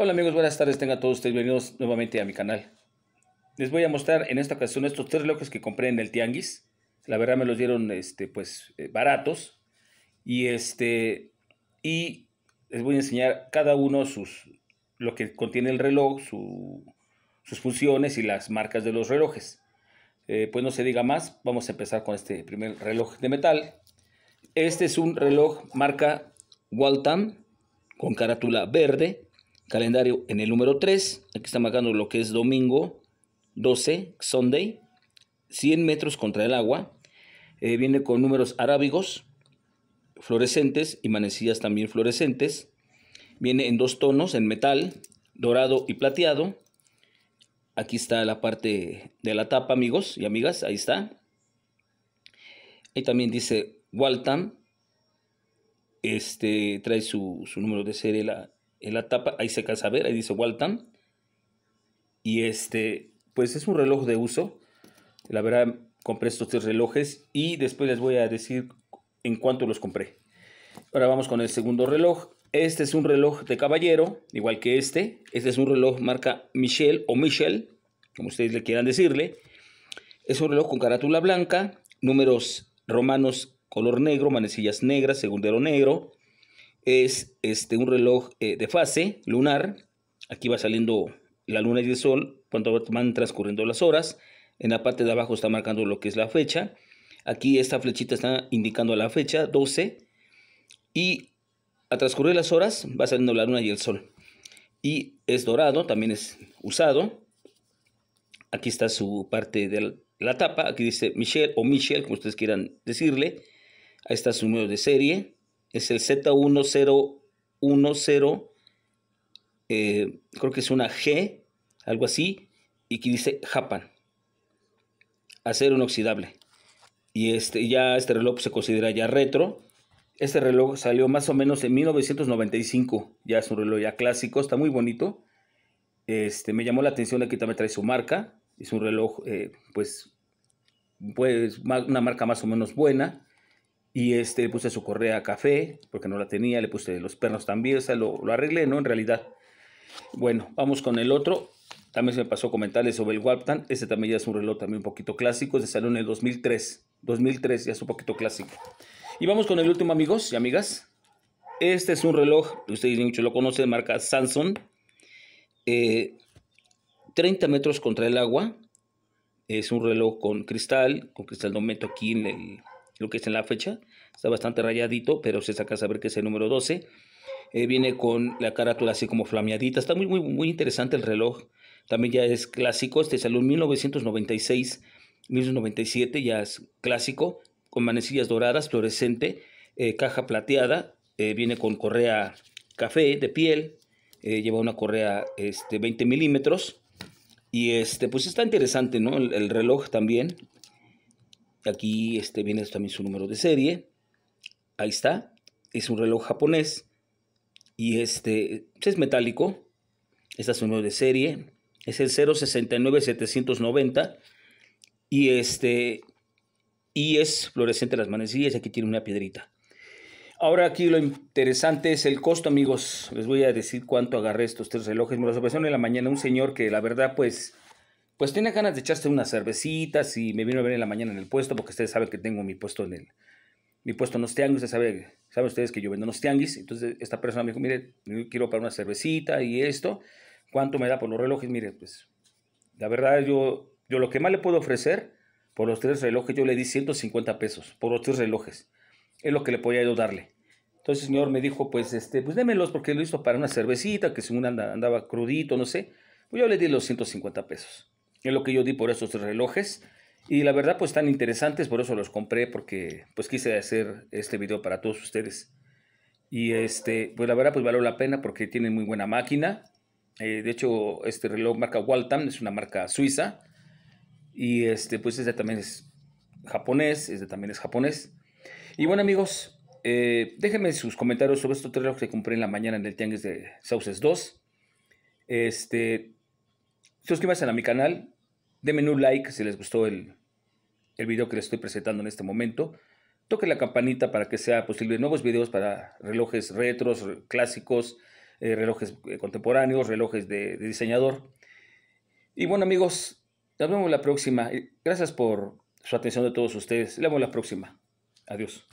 Hola amigos, buenas tardes, tengan todos ustedes bienvenidos nuevamente a mi canal. Les voy a mostrar en esta ocasión estos tres relojes que compré en el Tianguis. La verdad me los dieron este, pues, eh, baratos. Y, este, y les voy a enseñar cada uno sus, lo que contiene el reloj, sus funciones y las marcas de los relojes. Eh, pues no se diga más, vamos a empezar con este primer reloj de metal. Este es un reloj marca Waltham con carátula verde calendario en el número 3, aquí está marcando lo que es domingo 12, Sunday, 100 metros contra el agua, eh, viene con números arábigos, fluorescentes y manecillas también fluorescentes, viene en dos tonos, en metal, dorado y plateado, aquí está la parte de la tapa amigos y amigas, ahí está, y también dice Waltham, este, trae su, número de serie la en la tapa, ahí se casa a ver, ahí dice Walton Y este, pues es un reloj de uso. La verdad, compré estos tres relojes y después les voy a decir en cuánto los compré. Ahora vamos con el segundo reloj. Este es un reloj de caballero, igual que este. Este es un reloj marca Michel o Michel, como ustedes le quieran decirle. Es un reloj con carátula blanca, números romanos color negro, manecillas negras, segundero negro es este, un reloj eh, de fase lunar. Aquí va saliendo la luna y el sol cuando van transcurriendo las horas. En la parte de abajo está marcando lo que es la fecha. Aquí esta flechita está indicando la fecha, 12. Y a transcurrir las horas va saliendo la luna y el sol. Y es dorado, también es usado. Aquí está su parte de la tapa. Aquí dice Michelle o Michelle, como ustedes quieran decirle. Ahí está su número de serie es el Z1010, eh, creo que es una G, algo así, y que dice Japan, acero inoxidable. Y este, ya este reloj pues, se considera ya retro. Este reloj salió más o menos en 1995, ya es un reloj ya clásico, está muy bonito. Este, me llamó la atención, aquí también trae su marca, es un reloj, eh, pues, pues, una marca más o menos buena y este, le puse su correa café, porque no la tenía, le puse los pernos también, o sea, lo, arreglé, ¿no? En realidad. Bueno, vamos con el otro. También se me pasó comentarles sobre el Waptan. Este también ya es un reloj también un poquito clásico. Se salió en el 2003. 2003 ya es un poquito clásico. Y vamos con el último, amigos y amigas. Este es un reloj, ustedes mucho lo conocen, marca Samsung. 30 eh, metros contra el agua. Es un reloj con cristal, con cristal de meto aquí en el, lo que es en la fecha. Está bastante rayadito, pero se saca a saber que es el número 12. Eh, viene con la carátula así como flameadita. Está muy, muy, muy interesante el reloj. También ya es clásico. Este salió en 1996, 1997, ya es clásico. Con manecillas doradas, fluorescente, eh, caja plateada. Eh, viene con correa café de piel. lleva una correa este, 20 milímetros. Y este, pues está interesante, ¿no? el reloj también. Aquí este, viene también su número de serie. Ahí está. Es un reloj japonés. Y este es metálico. Este es su número de serie. Es el 069790. Y este. Y es fluorescente las manecillas. Aquí tiene una piedrita. Ahora aquí lo interesante es el costo, amigos. Les voy a decir cuánto agarré estos tres relojes. Me los ofrecieron en la mañana un señor que la verdad, pues pues tenía ganas de echarse una cervecita, si me vino a ver en la mañana en el puesto, porque ustedes saben que tengo mi puesto en el, mi puesto en los tianguis, ustedes saben, saben ustedes que yo vendo en los tianguis, entonces esta persona me dijo, mire, quiero para una cervecita y esto, ¿cuánto me da por los relojes? Mire, pues la verdad yo, yo lo que más le puedo ofrecer por los tres relojes, yo le di 150 pesos por los tres relojes, es lo que le podía yo darle. Entonces el señor me dijo, pues, este, pues démelos porque lo hizo para una cervecita, que según andaba, andaba crudito, no sé. Pues yo le di los 150 pesos es lo que yo di por estos relojes. Y la verdad, pues están interesantes, por eso los compré, porque pues quise hacer este video para todos ustedes. Y este, pues la verdad, pues valió la pena porque tienen muy buena máquina. Eh, de hecho, este reloj marca Waltham, es una marca suiza. Y este, pues este también es japonés, este también es japonés. Y bueno, amigos, eh, déjenme sus comentarios sobre estos tres relojes que compré en la mañana en el Tianguis de Sauces 2. Este, suscríbanse a mi canal, denme un like si les gustó el, el video que les estoy presentando en este momento. Toquen la campanita para que sea posible nuevos videos para relojes retros, clásicos, eh, relojes eh, contemporáneos, relojes de, diseñador. Y bueno amigos, nos vemos la próxima. Gracias por su atención de todos ustedes. Nos vemos la próxima. Adiós.